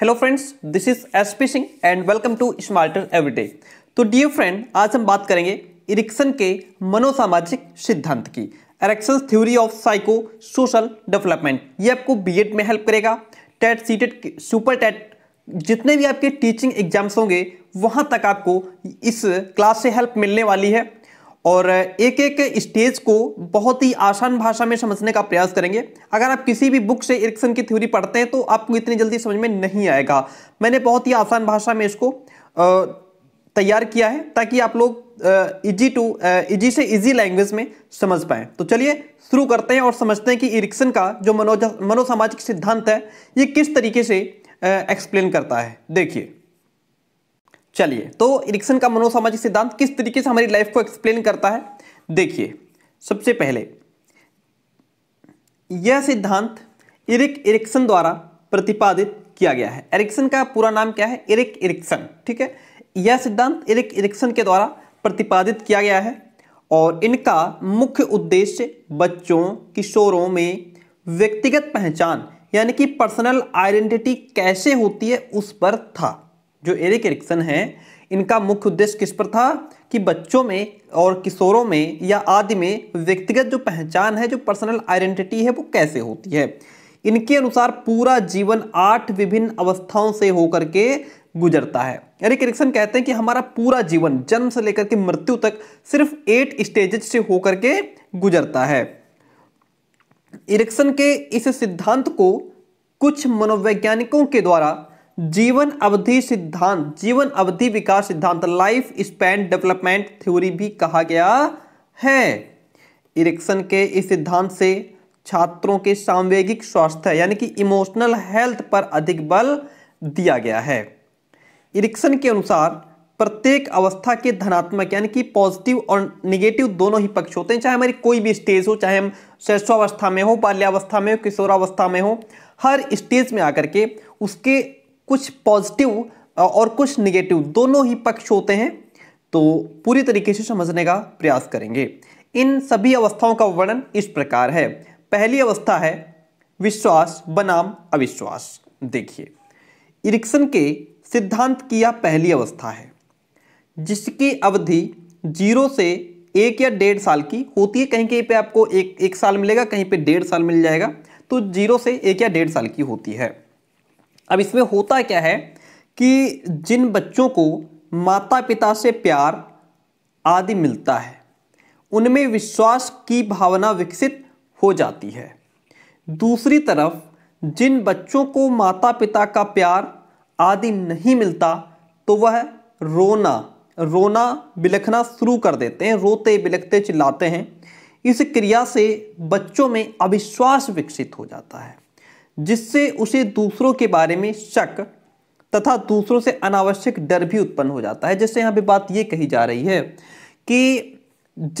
hello friends this is S P Singh and welcome to smarter everyday तो dear friend आज हम बात करेंगे इरिक्सन के मनोसामाजिक सिद्धांत की Erikson theory of psycho social development ये आपको बीएड में हेल्प करेगा TET C TET super TET जितने भी आपके टीचिंग एग्जाम्स होंगे वहाँ तक आपको इस क्लास से हेल्प मिलने वाली है और एक एक स्टेज को बहुत ही आसान भाषा में समझने का प्रयास करेंगे अगर आप किसी भी बुक से इरिक्सन की थ्योरी पढ़ते हैं तो आपको इतनी जल्दी समझ में नहीं आएगा मैंने बहुत ही आसान भाषा में इसको तैयार किया है ताकि आप लोग इजी टू इजी से इजी लैंग्वेज में समझ पाएँ तो चलिए शुरू करते हैं और समझते हैं कि इरिक्सन का जो मनोज मनोसामाजिक सिद्धांत है ये किस तरीके से एक्सप्लेन करता है देखिए चलिए तो इरिक्सन का मनोसामाजिक सिद्धांत किस तरीके से हमारी लाइफ को एक्सप्लेन करता है देखिए सबसे पहले यह सिद्धांत इरिक इरिक्सन द्वारा प्रतिपादित किया गया है एरिक्सन का पूरा नाम क्या है इरिक इरिक्सन ठीक है यह सिद्धांत इरिक इरिक्सन के द्वारा प्रतिपादित किया गया है और इनका मुख्य उद्देश्य बच्चों किशोरों में व्यक्तिगत पहचान यानी कि पर्सनल आइडेंटिटी कैसे होती है उस पर था जो एरिक एरिक्सन हैं इनका मुख्य उद्देश्य किस पर था कि बच्चों में और किशोरों में या आदि में व्यक्तिगत जो पहचान है जो पर्सनल आइडेंटिटी है वो कैसे होती है इनके अनुसार पूरा जीवन आठ विभिन्न अवस्थाओं से होकर के गुजरता है एरिक एरिक्सन कहते हैं कि हमारा पूरा जीवन जन्म से लेकर के मृत्यु तक सिर्फ एट स्टेजेस से होकर के गुजरता है इरिक्सन के इस सिद्धांत को कुछ मनोवैज्ञानिकों के द्वारा जीवन अवधि सिद्धांत जीवन अवधि विकास सिद्धांत लाइफ स्पैन डेवलपमेंट थ्योरी भी कहा गया है इरेक्शन के इस सिद्धांत से छात्रों के सांवेगिक स्वास्थ्य यानी कि इमोशनल हेल्थ पर अधिक बल दिया गया है इरिक्सन के अनुसार प्रत्येक अवस्था के धनात्मक यानी कि पॉजिटिव और निगेटिव दोनों ही पक्ष होते हैं चाहे हमारी कोई भी स्टेज हो चाहे हम शैशवावस्था में हो बाल्यावस्था में हो किशोरावस्था में हो हर स्टेज में आकर के उसके कुछ पॉजिटिव और कुछ निगेटिव दोनों ही पक्ष होते हैं तो पूरी तरीके से समझने का प्रयास करेंगे इन सभी अवस्थाओं का वर्णन इस प्रकार है पहली अवस्था है विश्वास बनाम अविश्वास देखिए इरिक्सन के सिद्धांत की यह पहली अवस्था है जिसकी अवधि जीरो से एक या डेढ़ साल की होती है कहीं कहीं पे आपको एक एक साल मिलेगा कहीं पे डेढ़ साल मिल जाएगा तो जीरो से एक या डेढ़ साल की होती है अब इसमें होता क्या है कि जिन बच्चों को माता पिता से प्यार आदि मिलता है उनमें विश्वास की भावना विकसित हो जाती है दूसरी तरफ जिन बच्चों को माता पिता का प्यार आदि नहीं मिलता तो वह रोना रोना बिलखना शुरू कर देते हैं रोते बिलखते चिल्लाते हैं इस क्रिया से बच्चों में अविश्वास विकसित हो जाता है जिससे उसे दूसरों के बारे में शक तथा दूसरों से अनावश्यक डर भी उत्पन्न हो जाता है जैसे यहाँ पे बात ये कही जा रही है कि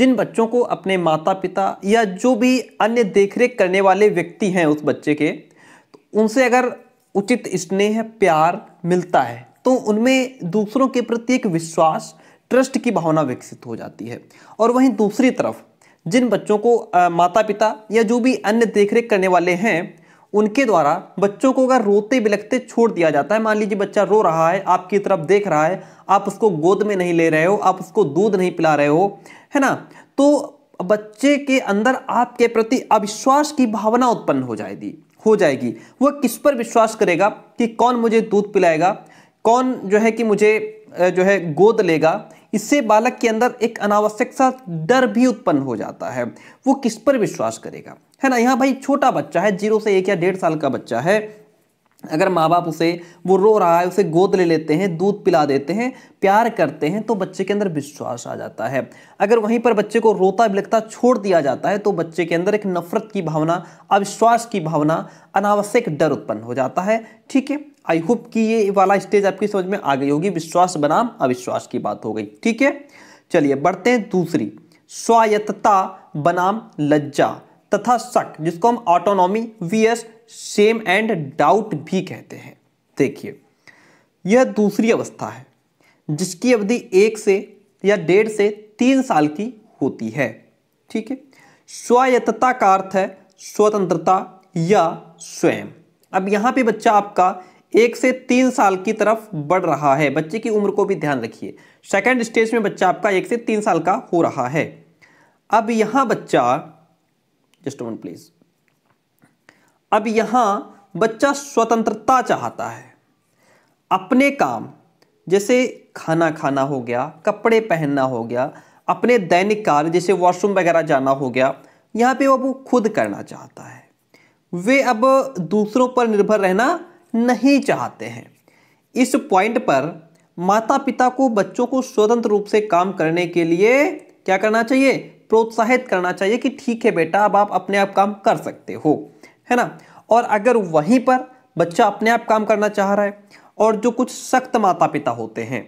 जिन बच्चों को अपने माता पिता या जो भी अन्य देखरेख करने वाले व्यक्ति हैं उस बच्चे के तो उनसे अगर उचित स्नेह प्यार मिलता है तो उनमें दूसरों के प्रति एक विश्वास ट्रस्ट की भावना विकसित हो जाती है और वहीं दूसरी तरफ जिन बच्चों को आ, माता पिता या जो भी अन्य देखरेख करने वाले हैं उनके द्वारा बच्चों को अगर रोते बिलखते छोड़ दिया जाता है मान लीजिए बच्चा रो रहा है आपकी तरफ देख रहा है आप उसको गोद में नहीं ले रहे हो आप उसको दूध नहीं पिला रहे हो है ना तो बच्चे के अंदर आपके प्रति अविश्वास की भावना उत्पन्न हो जाएगी हो जाएगी वह किस पर विश्वास करेगा कि कौन मुझे दूध पिलाएगा कौन जो है कि मुझे जो है गोद लेगा इससे बालक के अंदर एक अनावश्यक सा डर भी उत्पन्न हो जाता है वो किस पर विश्वास करेगा है ना यहाँ भाई छोटा बच्चा है जीरो से एक या डेढ़ साल का बच्चा है अगर माँ बाप उसे वो रो रहा है उसे गोद ले लेते हैं दूध पिला देते हैं प्यार करते हैं तो बच्चे के अंदर विश्वास आ जाता है अगर वहीं पर बच्चे को रोता बिलखता छोड़ दिया जाता है तो बच्चे के अंदर एक नफरत की भावना अविश्वास की भावना अनावश्यक डर उत्पन्न हो जाता है ठीक है आई होप कि ये वाला स्टेज आपकी समझ में आ गई होगी विश्वास बनाम अविश्वास की बात हो गई ठीक है चलिए बढ़ते हैं दूसरी स्वायत्तता बनाम लज्जा तथा शक जिसको हम autonomy VS shame and doubt भी कहते हैं देखिए यह दूसरी अवस्था है जिसकी अवधि एक से या डेढ़ से तीन साल की होती है ठीक है स्वायत्तता का अर्थ है स्वतंत्रता या स्वयं अब यहां पे बच्चा आपका एक से तीन साल की तरफ बढ़ रहा है बच्चे की उम्र को भी ध्यान रखिए सेकेंड स्टेज में बच्चा आपका एक से तीन साल का हो रहा है अब यहाँ बच्चा जस्ट वन प्लीज अब यहाँ बच्चा स्वतंत्रता चाहता है अपने काम जैसे खाना खाना हो गया कपड़े पहनना हो गया अपने दैनिक कार्य जैसे वॉशरूम वगैरह जाना हो गया यहाँ पे वो खुद करना चाहता है वे अब दूसरों पर निर्भर रहना नहीं चाहते हैं इस पॉइंट पर माता पिता को बच्चों को स्वतंत्र रूप से काम करने के लिए क्या करना चाहिए प्रोत्साहित करना चाहिए कि ठीक है बेटा अब आप अपने आप काम कर सकते हो है ना और अगर वहीं पर बच्चा अपने आप काम करना चाह रहा है और जो कुछ सख्त माता पिता होते हैं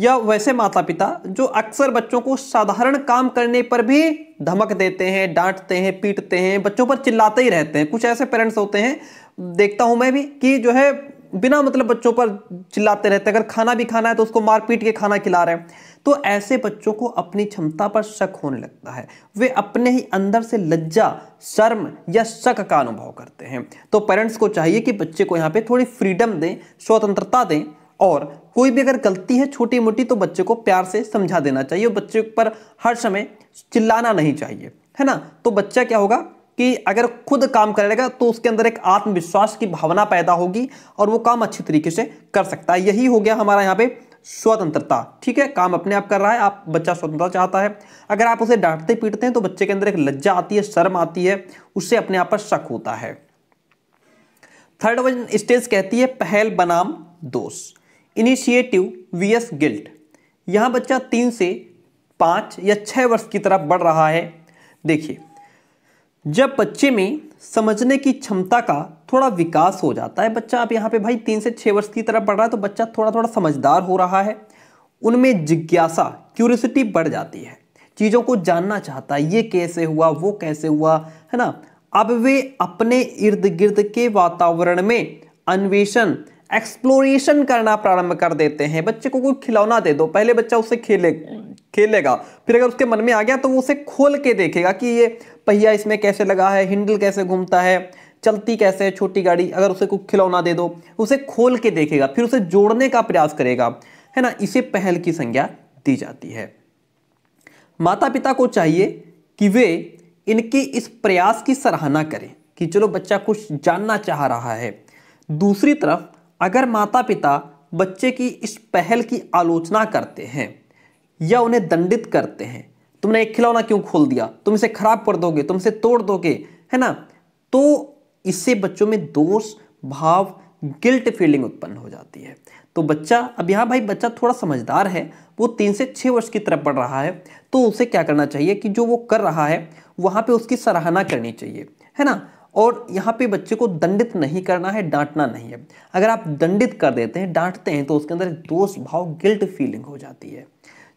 या वैसे माता पिता जो अक्सर बच्चों को साधारण काम करने पर भी धमक देते हैं डांटते हैं पीटते हैं बच्चों पर चिल्लाते ही रहते हैं कुछ ऐसे पेरेंट्स होते हैं देखता हूं मैं भी कि जो है बिना मतलब बच्चों पर चिल्लाते रहते हैं अगर खाना भी खाना है तो उसको मार पीट के खाना खिला रहे हैं तो ऐसे बच्चों को अपनी क्षमता पर शक होने लगता है वे अपने ही अंदर से लज्जा शर्म या शक का अनुभव करते हैं तो पेरेंट्स को चाहिए कि बच्चे को यहाँ पे थोड़ी फ्रीडम दें स्वतंत्रता दें और कोई भी अगर गलती है छोटी मोटी तो बच्चे को प्यार से समझा देना चाहिए बच्चे पर हर समय चिल्लाना नहीं चाहिए है ना तो बच्चा क्या होगा कि अगर खुद काम करेगा तो उसके अंदर एक आत्मविश्वास की भावना पैदा होगी और वो काम अच्छी तरीके से कर सकता है यही हो गया हमारा यहाँ पे स्वतंत्रता ठीक है काम अपने आप कर रहा है आप बच्चा स्वतंत्रता चाहता है अगर आप उसे डांटते पीटते हैं तो बच्चे के अंदर एक लज्जा आती है शर्म आती है उससे अपने आप पर शक होता है थर्ड वन स्टेज कहती है पहल बनाम दोष इनिशिएटिव वी एस गिल्ट यहाँ बच्चा तीन से पाँच या छः वर्ष की तरफ बढ़ रहा है देखिए जब बच्चे में समझने की क्षमता का थोड़ा विकास हो जाता है बच्चा आप यहाँ पे भाई तीन से छः वर्ष की तरफ बढ़ रहा है तो बच्चा थोड़ा थोड़ा समझदार हो रहा है उनमें जिज्ञासा क्यूरसिटी बढ़ जाती है चीज़ों को जानना चाहता है ये कैसे हुआ वो कैसे हुआ है ना अब वे अपने इर्द गिर्द के वातावरण में अन्वेषण एक्सप्लोरेशन करना प्रारंभ कर देते हैं बच्चे को कोई खिलौना दे दो पहले बच्चा उसे खेले खेलेगा फिर अगर उसके मन में आ गया तो वो उसे खोल के देखेगा कि ये पहिया इसमें कैसे लगा है हिंडल कैसे घूमता है चलती कैसे है छोटी गाड़ी अगर उसे कोई खिलौना दे दो उसे खोल के देखेगा फिर उसे जोड़ने का प्रयास करेगा है ना इसे पहल की संज्ञा दी जाती है माता पिता को चाहिए कि वे इनके इस प्रयास की सराहना करें कि चलो बच्चा कुछ जानना चाह रहा है दूसरी तरफ अगर माता पिता बच्चे की इस पहल की आलोचना करते हैं या उन्हें दंडित करते हैं तुमने एक खिलौना क्यों खोल दिया तुम इसे खराब कर दोगे तुम इसे तोड़ दोगे है ना तो इससे बच्चों में दोष भाव गिल्ट फीलिंग उत्पन्न हो जाती है तो बच्चा अब यहाँ भाई बच्चा थोड़ा समझदार है वो तीन से छः वर्ष की तरफ बढ़ रहा है तो उसे क्या करना चाहिए कि जो वो कर रहा है वहाँ पे उसकी सराहना करनी चाहिए है ना और यहाँ पे बच्चे को दंडित नहीं करना है डांटना नहीं है अगर आप दंडित कर देते हैं डांटते हैं तो उसके अंदर दोष भाव गिल्ट फीलिंग हो जाती है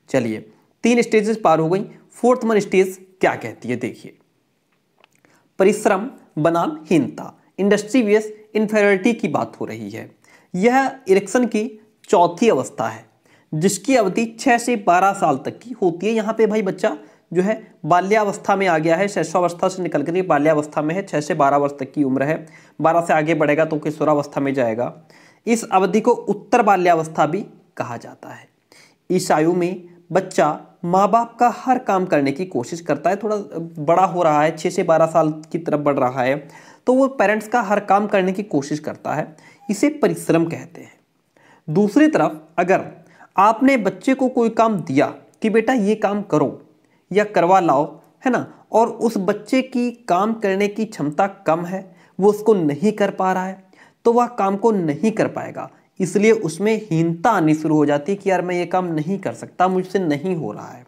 चलिए तीन स्टेजेस पार हो गई फोर्थ नंबर स्टेज क्या कहती है देखिए परिश्रम बनाम हीनता इंडस्ट्री इन्फेरिटी की बात हो रही है यह इलेक्शन की चौथी अवस्था है जिसकी अवधि छः से बारह साल तक की होती है यहाँ पे भाई बच्चा जो है बाल्यावस्था में आ गया है शैशवावस्था से निकल कर बाल्यावस्था में है छः से बारह वर्ष तक की उम्र है बारह से आगे बढ़ेगा तो किशोरावस्था में जाएगा इस अवधि को उत्तर बाल्यावस्था भी कहा जाता है इस आयु में बच्चा माँ बाप का हर काम करने की कोशिश करता है थोड़ा बड़ा हो रहा है छः से बारह साल की तरफ बढ़ रहा है तो वो पेरेंट्स का हर काम करने की कोशिश करता है इसे परिश्रम कहते हैं दूसरी तरफ अगर आपने बच्चे को कोई काम दिया कि बेटा ये काम करो या करवा लाओ है ना और उस बच्चे की काम करने की क्षमता कम है वो उसको नहीं कर पा रहा है तो वह काम को नहीं कर पाएगा इसलिए उसमें हीनता आनी शुरू हो जाती है कि यार मैं ये काम नहीं कर सकता मुझसे नहीं हो रहा है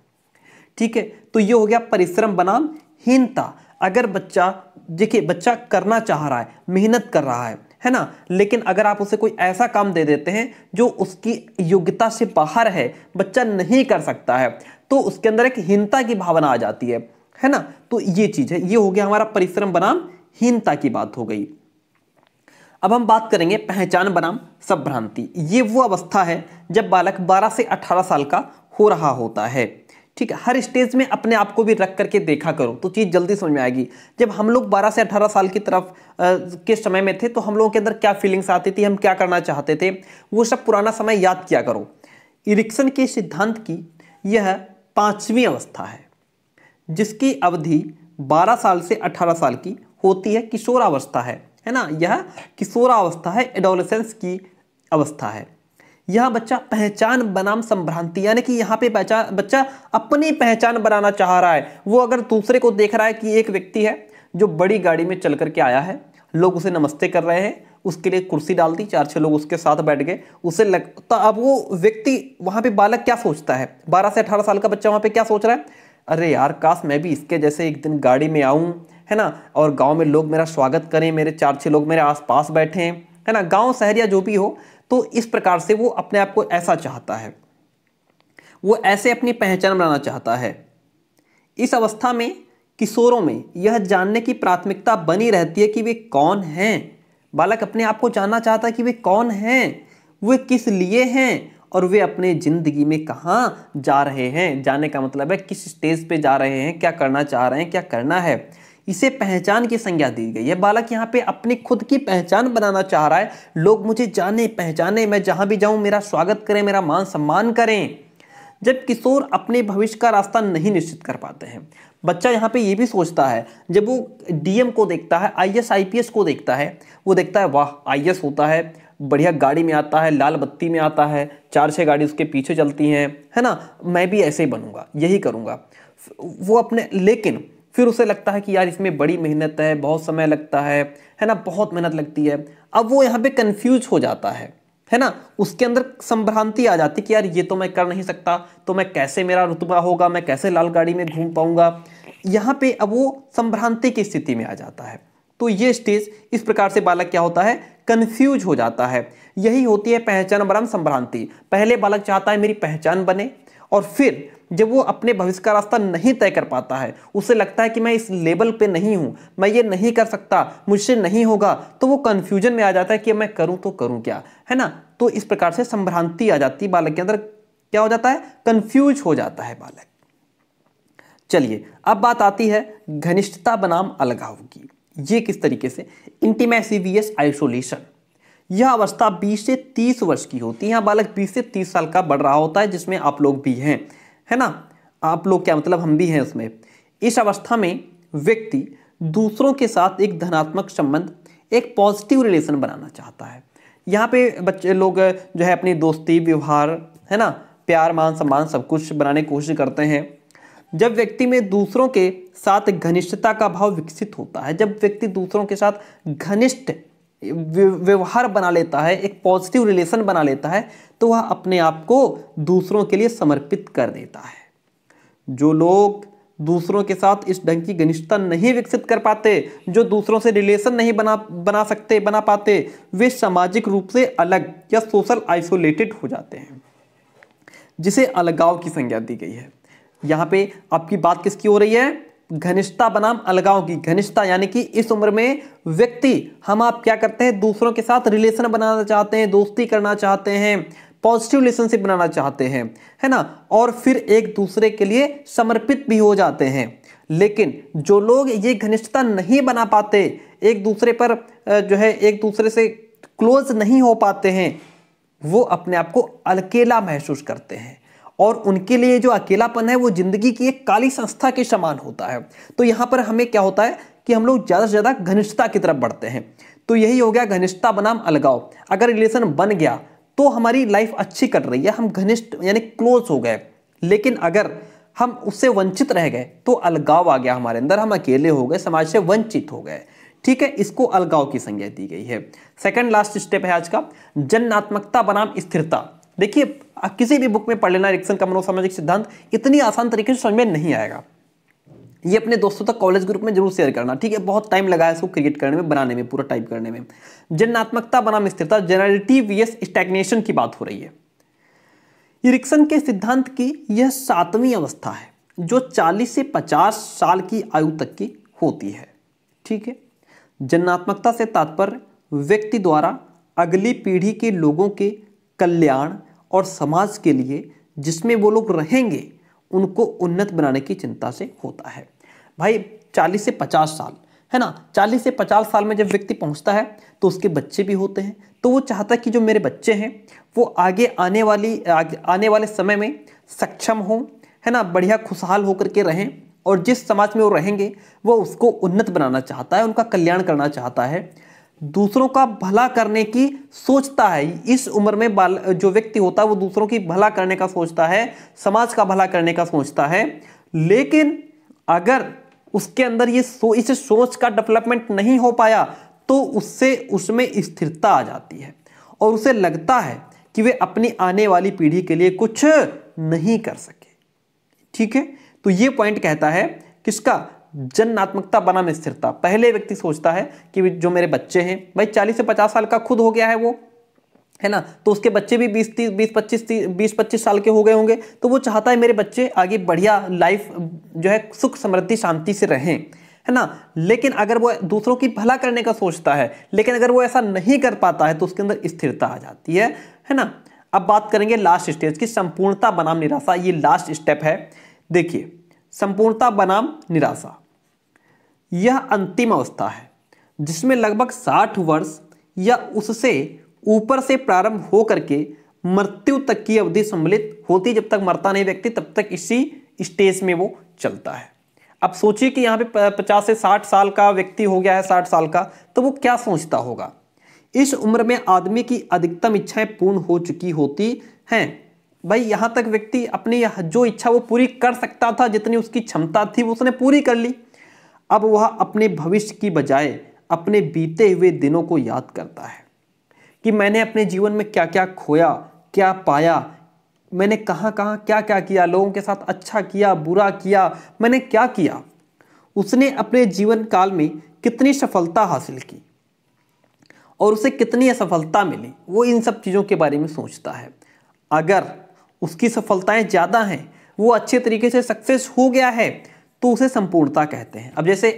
ठीक है तो ये हो गया परिश्रम बनाम हीनता अगर बच्चा देखिए बच्चा करना चाह रहा है मेहनत कर रहा है है ना लेकिन अगर आप उसे कोई ऐसा काम दे देते हैं जो उसकी योग्यता से बाहर है बच्चा नहीं कर सकता है तो उसके अंदर एक हीनता की भावना आ जाती है है ना तो ये चीज़ है ये हो गया हमारा परिश्रम बनाम हीनता की बात हो गई अब हम बात करेंगे पहचान बनाम संभ्रांति ये वो अवस्था है जब बालक 12 से 18 साल का हो रहा होता है ठीक है हर स्टेज में अपने आप को भी रख करके देखा करो तो चीज़ जल्दी समझ में आएगी जब हम लोग 12 से 18 साल की तरफ आ, के समय में थे तो हम लोगों के अंदर क्या फीलिंग्स आती थी हम क्या करना चाहते थे वो सब पुराना समय याद किया करो इरिक्सन के सिद्धांत की यह पाँचवीं अवस्था है जिसकी अवधि 12 साल से 18 साल की होती है किशोरावस्था है है ना यह किशोरावस्था है एडोलेसेंस की अवस्था है यह बच्चा पहचान बनाम संभ्रांति यानी कि यहाँ पे पहचान बच्चा अपनी पहचान बनाना चाह रहा है वो अगर दूसरे को देख रहा है कि एक व्यक्ति है जो बड़ी गाड़ी में चल करके आया है लोग उसे नमस्ते कर रहे हैं उसके लिए कुर्सी डाल दी चार छः लोग उसके साथ बैठ गए उसे लग तो अब वो व्यक्ति वहाँ पे बालक क्या सोचता है बारह से अठारह साल का बच्चा वहाँ पे क्या सोच रहा है अरे यार काश मैं भी इसके जैसे एक दिन गाड़ी में आऊँ है ना और गाँव में लोग मेरा स्वागत करें मेरे चार छः लोग मेरे आसपास बैठे है ना गाँव शहर या जो भी हो तो इस प्रकार से वो अपने आप को ऐसा चाहता है वो ऐसे अपनी पहचान बनाना चाहता है इस अवस्था में किशोरों में यह जानने की प्राथमिकता बनी रहती है कि वे कौन हैं बालक अपने आप को जानना चाहता है कि वे कौन हैं वे किस लिए हैं और वे अपने ज़िंदगी में कहाँ जा रहे हैं जाने का मतलब है किस स्टेज पे जा रहे हैं क्या करना चाह रहे हैं क्या करना है इसे पहचान की संज्ञा दी गई है बालक यहाँ पे अपनी खुद की पहचान बनाना चाह रहा है लोग मुझे जाने पहचाने मैं जहाँ भी जाऊँ मेरा स्वागत करें मेरा मान सम्मान करें जब किशोर अपने भविष्य का रास्ता नहीं निश्चित कर पाते हैं बच्चा यहाँ पे ये भी सोचता है जब वो डीएम को देखता है आईएएस आईपीएस को देखता है वो देखता है वाह आईएएस होता है बढ़िया गाड़ी में आता है लाल बत्ती में आता है चार छः गाड़ी उसके पीछे चलती हैं है ना मैं भी ऐसे ही बनूंगा यही करूँगा वो अपने लेकिन फिर उसे लगता है कि यार इसमें बड़ी मेहनत है बहुत समय लगता है है ना बहुत मेहनत लगती है अब वो यहाँ पे कंफ्यूज हो जाता है है ना उसके अंदर संभ्रांति आ जाती कि यार ये तो मैं कर नहीं सकता तो मैं कैसे मेरा रुतबा होगा मैं कैसे लाल गाड़ी में घूम पाऊंगा यहाँ पे अब वो संभ्रांति की स्थिति में आ जाता है तो ये स्टेज इस प्रकार से बालक क्या होता है कंफ्यूज हो जाता है यही होती है पहचान बनाम संभ्रांति पहले बालक चाहता है मेरी पहचान बने और फिर जब वो अपने भविष्य का रास्ता नहीं तय कर पाता है उसे लगता है कि मैं इस लेवल पे नहीं हूँ मैं ये नहीं कर सकता मुझसे नहीं होगा तो वो कन्फ्यूजन में आ जाता है कि मैं करूँ तो करूँ क्या है ना तो इस प्रकार से संभ्रांति आ जाती है बालक के अंदर क्या हो जाता है कन्फ्यूज हो जाता है बालक चलिए अब बात आती है घनिष्ठता बनाम अलगाव की ये किस तरीके से इंटीमेसिवियस आइसोलेशन यह अवस्था 20 से 30 वर्ष की होती है यहाँ बालक 20 से 30 साल का बढ़ रहा होता है जिसमें आप लोग भी हैं है ना आप लोग क्या मतलब हम भी हैं उसमें इस अवस्था में व्यक्ति दूसरों के साथ एक धनात्मक संबंध एक पॉजिटिव रिलेशन बनाना चाहता है यहाँ पे बच्चे लोग जो है अपनी दोस्ती व्यवहार है ना प्यार मान सम्मान सब कुछ बनाने की कोशिश करते हैं जब व्यक्ति में दूसरों के साथ घनिष्ठता का भाव विकसित होता है जब व्यक्ति दूसरों के साथ घनिष्ठ व्यवहार बना लेता है एक पॉजिटिव रिलेशन बना लेता है तो वह अपने आप को दूसरों के लिए समर्पित कर देता है जो लोग दूसरों के साथ इस ढंग की घनिष्ठता नहीं विकसित कर पाते जो दूसरों से रिलेशन नहीं बना बना सकते बना पाते वे सामाजिक रूप से अलग या सोशल आइसोलेटेड हो जाते हैं जिसे अलगाव की संज्ञा दी गई है यहाँ पे आपकी बात किसकी हो रही है घनिष्ठता बनाम अलगाव की घनिष्ठता यानी कि इस उम्र में व्यक्ति हम आप क्या करते हैं दूसरों के साथ रिलेशन बनाना चाहते हैं दोस्ती करना चाहते हैं पॉजिटिव रिलेशनशिप बनाना चाहते हैं है ना और फिर एक दूसरे के लिए समर्पित भी हो जाते हैं लेकिन जो लोग ये घनिष्ठता नहीं बना पाते एक दूसरे पर जो है एक दूसरे से क्लोज नहीं हो पाते हैं वो अपने आप को अकेला महसूस करते हैं और उनके लिए जो अकेलापन है वो जिंदगी की एक काली संस्था के समान होता है तो यहाँ पर हमें क्या होता है कि हम लोग ज़्यादा से ज़्यादा घनिष्ठता की तरफ बढ़ते हैं तो यही हो गया घनिष्ठता बनाम अलगाव अगर रिलेशन बन गया तो हमारी लाइफ अच्छी कट रही है हम घनिष्ठ यानी क्लोज हो गए लेकिन अगर हम उससे वंचित रह गए तो अलगाव आ गया हमारे अंदर हम अकेले हो गए समाज से वंचित हो गए ठीक है इसको अलगाव की संज्ञा दी गई है सेकंड लास्ट स्टेप है आज का जन्नात्मकता बनाम स्थिरता देखिए किसी भी बुक में पढ़ लेना एरिक्सन का मनोसामाजिक सिद्धांत इतनी आसान तरीके से समझ में नहीं आएगा ये अपने दोस्तों तक कॉलेज ग्रुप में जरूर शेयर करना ठीक है बहुत टाइम लगा है इसको क्रिएट करने में बनाने में पूरा टाइप करने में जननात्मकता बनाम स्थिरता जेनरेटिव यस स्टैग्नेशन की बात हो रही है इरिक्सन के सिद्धांत की यह सातवीं अवस्था है जो 40 से 50 साल की आयु तक की होती है ठीक है जननात्मकता से तात्पर्य व्यक्ति द्वारा अगली पीढ़ी के लोगों के कल्याण और समाज के लिए जिसमें वो लोग रहेंगे उनको उन्नत बनाने की चिंता से होता है भाई चालीस से पचास साल है ना चालीस से पचास साल में जब व्यक्ति पहुंचता है तो उसके बच्चे भी होते हैं तो वो चाहता है कि जो मेरे बच्चे हैं वो आगे आने वाली आगे आने वाले समय में सक्षम हों है ना बढ़िया खुशहाल होकर के रहें और जिस समाज में वो रहेंगे वो उसको उन्नत बनाना चाहता है उनका कल्याण करना चाहता है दूसरों का भला करने की सोचता है इस उम्र में बाल जो व्यक्ति होता है वो दूसरों की भला करने का सोचता है समाज का भला करने का सोचता है लेकिन अगर उसके अंदर ये सो इस सोच का डेवलपमेंट नहीं हो पाया तो उससे उसमें स्थिरता आ जाती है और उसे लगता है कि वे अपनी आने वाली पीढ़ी के लिए कुछ नहीं कर सके ठीक है तो ये पॉइंट कहता है किसका जननात्मकता बनाम स्थिरता पहले व्यक्ति सोचता है कि जो मेरे बच्चे हैं भाई चालीस से पचास साल का खुद हो गया है वो है ना तो उसके बच्चे भी बीस तीस बीस पच्चीस तीस बीस पच्चीस साल के हो गए होंगे तो वो चाहता है मेरे बच्चे आगे बढ़िया लाइफ जो है सुख समृद्धि शांति से रहें है ना लेकिन अगर वो दूसरों की भला करने का सोचता है लेकिन अगर वो ऐसा नहीं कर पाता है तो उसके अंदर स्थिरता आ जाती है है ना अब बात करेंगे लास्ट स्टेज की संपूर्णता बनाम निराशा ये लास्ट स्टेप है देखिए संपूर्णता बनाम निराशा यह अंतिम अवस्था है जिसमें लगभग साठ वर्ष या उससे ऊपर से प्रारंभ हो करके मृत्यु तक की अवधि सम्मिलित होती जब तक मरता नहीं व्यक्ति तब तक इसी स्टेज में वो चलता है अब सोचिए कि यहाँ पे पचास से साठ साल का व्यक्ति हो गया है साठ साल का तो वो क्या सोचता होगा इस उम्र में आदमी की अधिकतम इच्छाएं पूर्ण हो चुकी होती हैं भाई यहाँ तक व्यक्ति अपनी जो इच्छा वो पूरी कर सकता था जितनी उसकी क्षमता थी वो उसने पूरी कर ली अब वह अपने भविष्य की बजाय अपने बीते हुए दिनों को याद करता है कि मैंने अपने जीवन में क्या क्या खोया क्या पाया मैंने कहाँ कहाँ क्या क्या किया लोगों के साथ अच्छा किया बुरा किया मैंने क्या किया उसने अपने जीवन काल में कितनी सफलता हासिल की और उसे कितनी असफलता मिली वो इन सब चीज़ों के बारे में सोचता है अगर उसकी सफलताएं ज़्यादा हैं वो अच्छे तरीके से सक्सेस हो गया है तो उसे संपूर्णता कहते हैं अब जैसे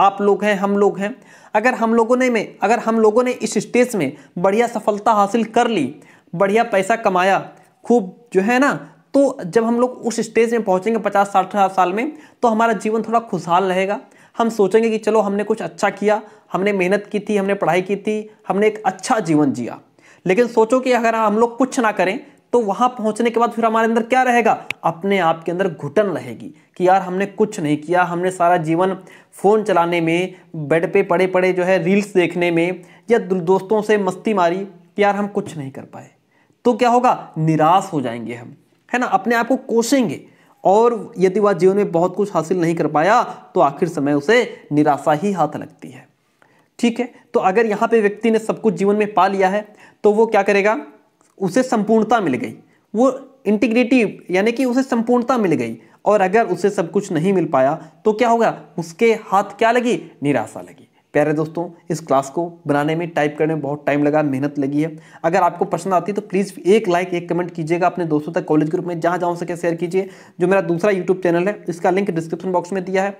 आप लोग हैं हम लोग हैं अगर हम लोगों ने में अगर हम लोगों ने इस स्टेज में बढ़िया सफलता हासिल कर ली बढ़िया पैसा कमाया खूब जो है ना तो जब हम लोग उस स्टेज में पहुंचेंगे पचास साठ साल में तो हमारा जीवन थोड़ा खुशहाल रहेगा हम सोचेंगे कि चलो हमने कुछ अच्छा किया हमने मेहनत की थी हमने पढ़ाई की थी हमने एक अच्छा जीवन जिया लेकिन सोचो कि अगर हम लोग कुछ ना करें तो वहां पहुंचने के बाद फिर हमारे अंदर क्या रहेगा अपने आप के अंदर घुटन रहेगी कि यार हमने कुछ नहीं किया हमने सारा जीवन फ़ोन चलाने में बेड पे पड़े पड़े जो है रील्स देखने में या दोस्तों से मस्ती मारी कि यार हम कुछ नहीं कर पाए तो क्या होगा निराश हो जाएंगे हम है ना अपने आप को कोसेंगे और यदि वह जीवन में बहुत कुछ हासिल नहीं कर पाया तो आखिर समय उसे निराशा ही हाथ लगती है ठीक है तो अगर यहाँ पे व्यक्ति ने सब कुछ जीवन में पा लिया है तो वो क्या करेगा उसे संपूर्णता मिल गई वो इंटीग्रिटी यानी कि उसे संपूर्णता मिल गई और अगर उसे सब कुछ नहीं मिल पाया तो क्या होगा उसके हाथ क्या लगी निराशा लगी प्यारे दोस्तों इस क्लास को बनाने में टाइप करने में बहुत टाइम लगा मेहनत लगी है अगर आपको पसंद आती है तो प्लीज़ एक लाइक एक कमेंट कीजिएगा अपने दोस्तों तक कॉलेज ग्रुप में जहाँ जा सके शेयर कीजिए जो मेरा दूसरा यूट्यूब चैनल है इसका लिंक डिस्क्रिप्शन बॉक्स में दिया है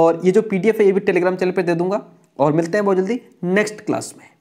और ये जो पी है ये भी टेलीग्राम चैनल पर दे दूँगा और मिलते हैं बहुत जल्दी नेक्स्ट क्लास में